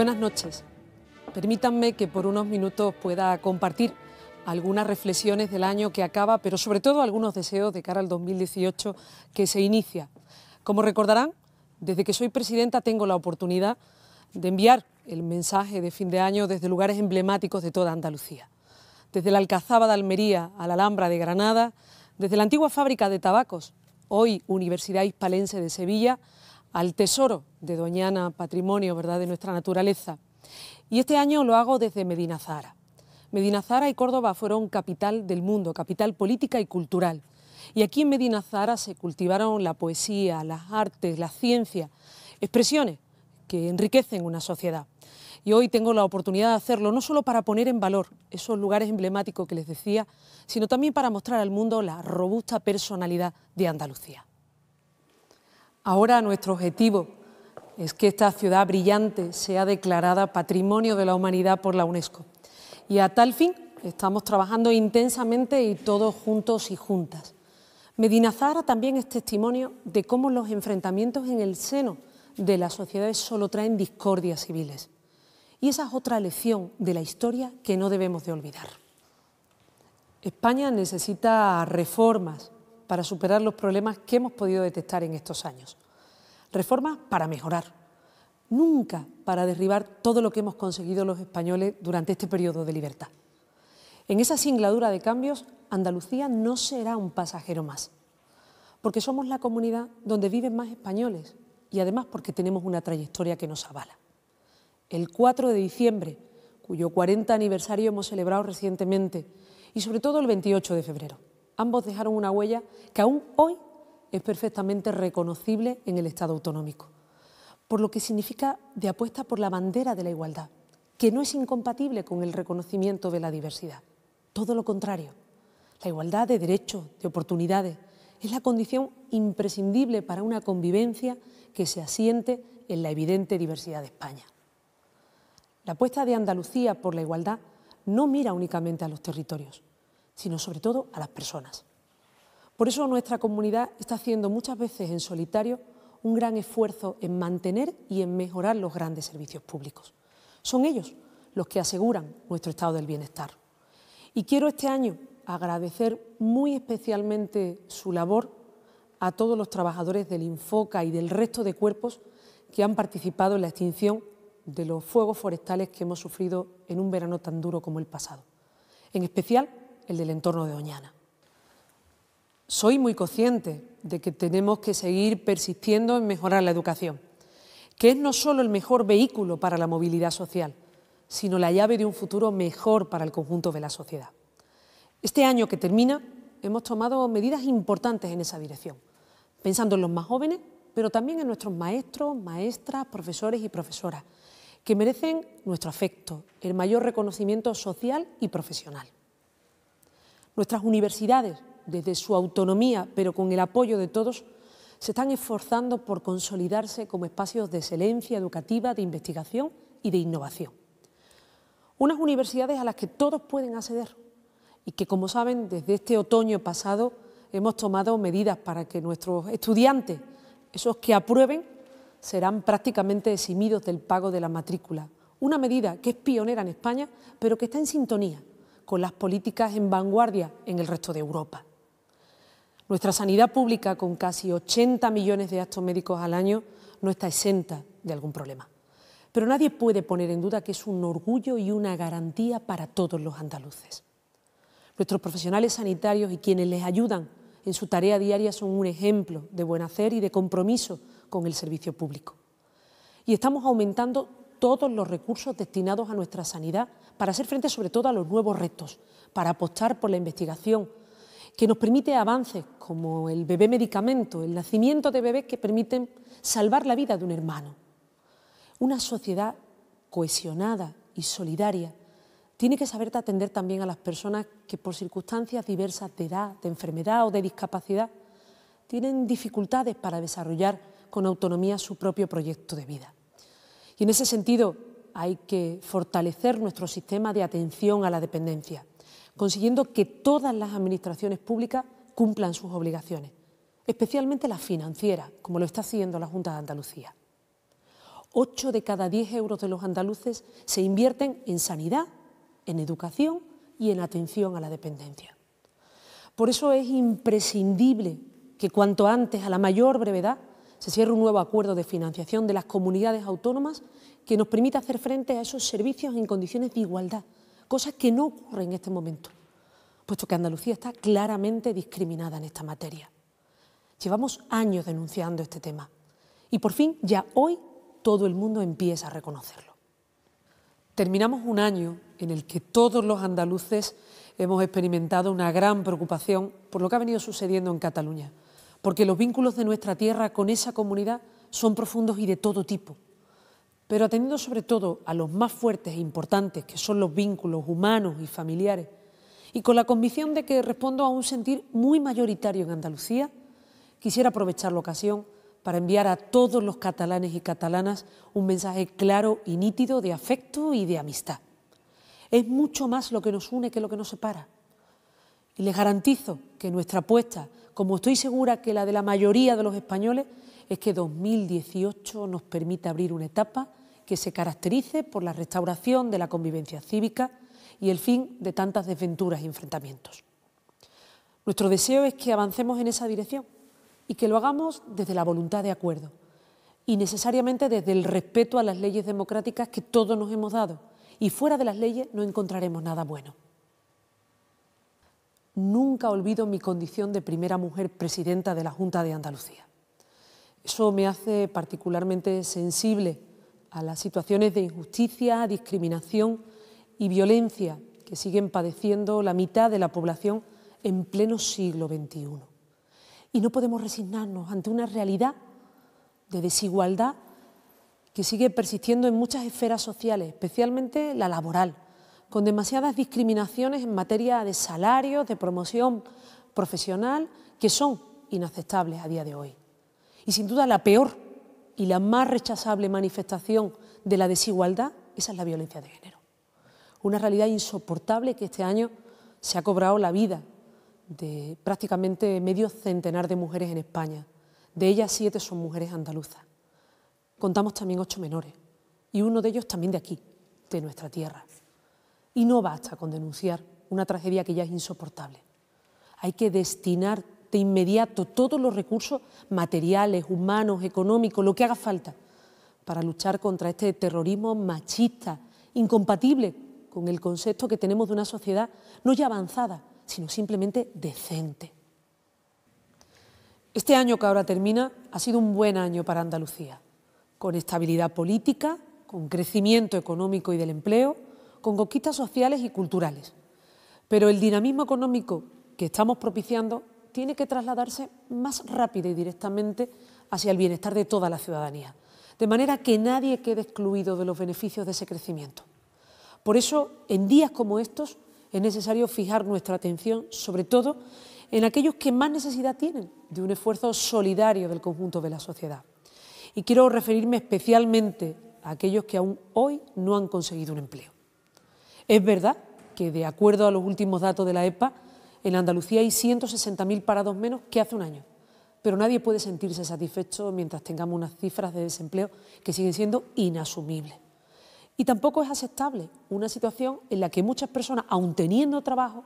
Buenas noches. Permítanme que por unos minutos pueda compartir algunas reflexiones del año que acaba, pero sobre todo algunos deseos de cara al 2018 que se inicia. Como recordarán, desde que soy presidenta tengo la oportunidad de enviar el mensaje de fin de año desde lugares emblemáticos de toda Andalucía. Desde la Alcazaba de Almería a la Alhambra de Granada, desde la antigua fábrica de tabacos, hoy Universidad Hispalense de Sevilla, al tesoro de Doñana, patrimonio ¿verdad? de nuestra naturaleza. Y este año lo hago desde Medina Zahara. Medina Zahara y Córdoba fueron capital del mundo, capital política y cultural. Y aquí en Medina Zahara se cultivaron la poesía, las artes, la ciencia, expresiones que enriquecen una sociedad. Y hoy tengo la oportunidad de hacerlo no solo para poner en valor esos lugares emblemáticos que les decía, sino también para mostrar al mundo la robusta personalidad de Andalucía. Ahora nuestro objetivo es que esta ciudad brillante sea declarada Patrimonio de la Humanidad por la UNESCO. Y a tal fin estamos trabajando intensamente y todos juntos y juntas. Medina también es testimonio de cómo los enfrentamientos en el seno de las sociedades solo traen discordias civiles. Y esa es otra lección de la historia que no debemos de olvidar. España necesita reformas para superar los problemas que hemos podido detectar en estos años. Reformas para mejorar, nunca para derribar todo lo que hemos conseguido los españoles durante este periodo de libertad. En esa singladura de cambios, Andalucía no será un pasajero más, porque somos la comunidad donde viven más españoles y además porque tenemos una trayectoria que nos avala. El 4 de diciembre, cuyo 40 aniversario hemos celebrado recientemente, y sobre todo el 28 de febrero Ambos dejaron una huella que aún hoy es perfectamente reconocible en el Estado autonómico, por lo que significa de apuesta por la bandera de la igualdad, que no es incompatible con el reconocimiento de la diversidad. Todo lo contrario, la igualdad de derechos, de oportunidades, es la condición imprescindible para una convivencia que se asiente en la evidente diversidad de España. La apuesta de Andalucía por la igualdad no mira únicamente a los territorios, sino sobre todo a las personas. Por eso nuestra comunidad está haciendo muchas veces en solitario un gran esfuerzo en mantener y en mejorar los grandes servicios públicos. Son ellos los que aseguran nuestro estado del bienestar. Y quiero este año agradecer muy especialmente su labor a todos los trabajadores del Infoca y del resto de cuerpos que han participado en la extinción de los fuegos forestales que hemos sufrido en un verano tan duro como el pasado. En especial el del entorno de Oñana. Soy muy consciente de que tenemos que seguir persistiendo en mejorar la educación, que es no solo el mejor vehículo para la movilidad social, sino la llave de un futuro mejor para el conjunto de la sociedad. Este año que termina, hemos tomado medidas importantes en esa dirección, pensando en los más jóvenes, pero también en nuestros maestros, maestras, profesores y profesoras, que merecen nuestro afecto, el mayor reconocimiento social y profesional. Nuestras universidades, desde su autonomía, pero con el apoyo de todos, se están esforzando por consolidarse como espacios de excelencia educativa, de investigación y de innovación. Unas universidades a las que todos pueden acceder y que, como saben, desde este otoño pasado hemos tomado medidas para que nuestros estudiantes, esos que aprueben, serán prácticamente eximidos del pago de la matrícula. Una medida que es pionera en España, pero que está en sintonía con las políticas en vanguardia en el resto de Europa. Nuestra sanidad pública, con casi 80 millones de actos médicos al año, no está exenta de algún problema. Pero nadie puede poner en duda que es un orgullo y una garantía para todos los andaluces. Nuestros profesionales sanitarios y quienes les ayudan en su tarea diaria son un ejemplo de buen hacer y de compromiso con el servicio público. Y estamos aumentando todos los recursos destinados a nuestra sanidad para hacer frente sobre todo a los nuevos retos, para apostar por la investigación, que nos permite avances como el bebé medicamento, el nacimiento de bebés que permiten salvar la vida de un hermano. Una sociedad cohesionada y solidaria tiene que saber atender también a las personas que por circunstancias diversas de edad, de enfermedad o de discapacidad tienen dificultades para desarrollar con autonomía su propio proyecto de vida. Y en ese sentido hay que fortalecer nuestro sistema de atención a la dependencia, consiguiendo que todas las administraciones públicas cumplan sus obligaciones, especialmente las financieras, como lo está haciendo la Junta de Andalucía. Ocho de cada diez euros de los andaluces se invierten en sanidad, en educación y en atención a la dependencia. Por eso es imprescindible que cuanto antes, a la mayor brevedad, se cierra un nuevo acuerdo de financiación de las comunidades autónomas que nos permita hacer frente a esos servicios en condiciones de igualdad, cosa que no ocurre en este momento, puesto que Andalucía está claramente discriminada en esta materia. Llevamos años denunciando este tema y por fin ya hoy todo el mundo empieza a reconocerlo. Terminamos un año en el que todos los andaluces hemos experimentado una gran preocupación por lo que ha venido sucediendo en Cataluña porque los vínculos de nuestra tierra con esa comunidad son profundos y de todo tipo, pero atendiendo sobre todo a los más fuertes e importantes, que son los vínculos humanos y familiares, y con la convicción de que respondo a un sentir muy mayoritario en Andalucía, quisiera aprovechar la ocasión para enviar a todos los catalanes y catalanas un mensaje claro y nítido de afecto y de amistad. Es mucho más lo que nos une que lo que nos separa. Y les garantizo que nuestra apuesta, como estoy segura que la de la mayoría de los españoles, es que 2018 nos permita abrir una etapa que se caracterice por la restauración de la convivencia cívica y el fin de tantas desventuras y enfrentamientos. Nuestro deseo es que avancemos en esa dirección y que lo hagamos desde la voluntad de acuerdo y necesariamente desde el respeto a las leyes democráticas que todos nos hemos dado. Y fuera de las leyes no encontraremos nada bueno nunca olvido mi condición de primera mujer presidenta de la Junta de Andalucía. Eso me hace particularmente sensible a las situaciones de injusticia, discriminación y violencia que siguen padeciendo la mitad de la población en pleno siglo XXI. Y no podemos resignarnos ante una realidad de desigualdad que sigue persistiendo en muchas esferas sociales, especialmente la laboral con demasiadas discriminaciones en materia de salarios, de promoción profesional, que son inaceptables a día de hoy. Y sin duda la peor y la más rechazable manifestación de la desigualdad, esa es la violencia de género. Una realidad insoportable que este año se ha cobrado la vida de prácticamente medio centenar de mujeres en España. De ellas siete son mujeres andaluzas. Contamos también ocho menores y uno de ellos también de aquí, de nuestra tierra. Y no basta con denunciar una tragedia que ya es insoportable. Hay que destinar de inmediato todos los recursos materiales, humanos, económicos, lo que haga falta, para luchar contra este terrorismo machista, incompatible con el concepto que tenemos de una sociedad no ya avanzada, sino simplemente decente. Este año que ahora termina ha sido un buen año para Andalucía, con estabilidad política, con crecimiento económico y del empleo, con conquistas sociales y culturales. Pero el dinamismo económico que estamos propiciando tiene que trasladarse más rápido y directamente hacia el bienestar de toda la ciudadanía, de manera que nadie quede excluido de los beneficios de ese crecimiento. Por eso, en días como estos, es necesario fijar nuestra atención sobre todo en aquellos que más necesidad tienen de un esfuerzo solidario del conjunto de la sociedad. Y quiero referirme especialmente a aquellos que aún hoy no han conseguido un empleo. Es verdad que, de acuerdo a los últimos datos de la EPA, en Andalucía hay 160.000 parados menos que hace un año, pero nadie puede sentirse satisfecho mientras tengamos unas cifras de desempleo que siguen siendo inasumibles. Y tampoco es aceptable una situación en la que muchas personas, aun teniendo trabajo,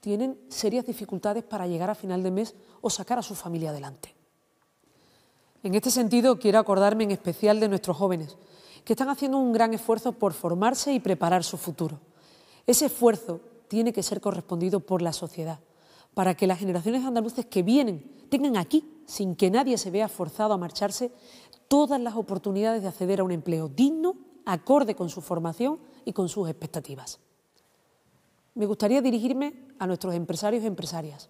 tienen serias dificultades para llegar a final de mes o sacar a su familia adelante. En este sentido, quiero acordarme en especial de nuestros jóvenes, que están haciendo un gran esfuerzo por formarse y preparar su futuro. Ese esfuerzo tiene que ser correspondido por la sociedad, para que las generaciones andaluces que vienen tengan aquí, sin que nadie se vea forzado a marcharse, todas las oportunidades de acceder a un empleo digno, acorde con su formación y con sus expectativas. Me gustaría dirigirme a nuestros empresarios y empresarias,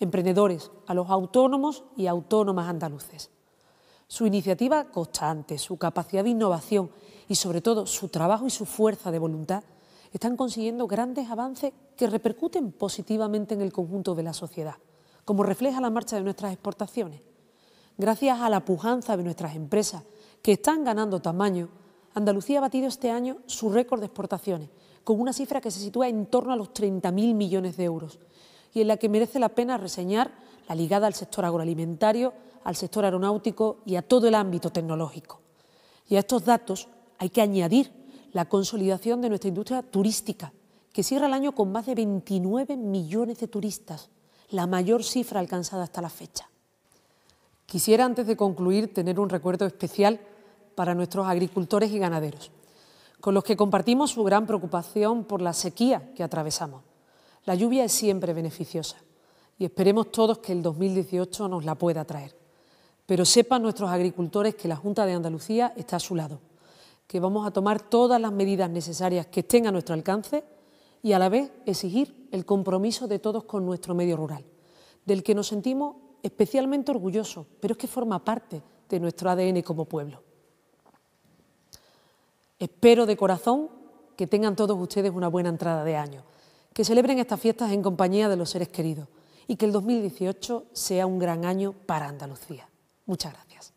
emprendedores, a los autónomos y autónomas andaluces. Su iniciativa constante, su capacidad de innovación y sobre todo su trabajo y su fuerza de voluntad están consiguiendo grandes avances que repercuten positivamente en el conjunto de la sociedad, como refleja la marcha de nuestras exportaciones. Gracias a la pujanza de nuestras empresas, que están ganando tamaño, Andalucía ha batido este año su récord de exportaciones, con una cifra que se sitúa en torno a los 30.000 millones de euros, y en la que merece la pena reseñar la ligada al sector agroalimentario, al sector aeronáutico y a todo el ámbito tecnológico. Y a estos datos hay que añadir la consolidación de nuestra industria turística, que cierra el año con más de 29 millones de turistas, la mayor cifra alcanzada hasta la fecha. Quisiera, antes de concluir, tener un recuerdo especial para nuestros agricultores y ganaderos, con los que compartimos su gran preocupación por la sequía que atravesamos. La lluvia es siempre beneficiosa y esperemos todos que el 2018 nos la pueda traer. Pero sepan nuestros agricultores que la Junta de Andalucía está a su lado, que vamos a tomar todas las medidas necesarias que estén a nuestro alcance y a la vez exigir el compromiso de todos con nuestro medio rural, del que nos sentimos especialmente orgullosos, pero es que forma parte de nuestro ADN como pueblo. Espero de corazón que tengan todos ustedes una buena entrada de año, que celebren estas fiestas en compañía de los seres queridos y que el 2018 sea un gran año para Andalucía. Muchas gracias.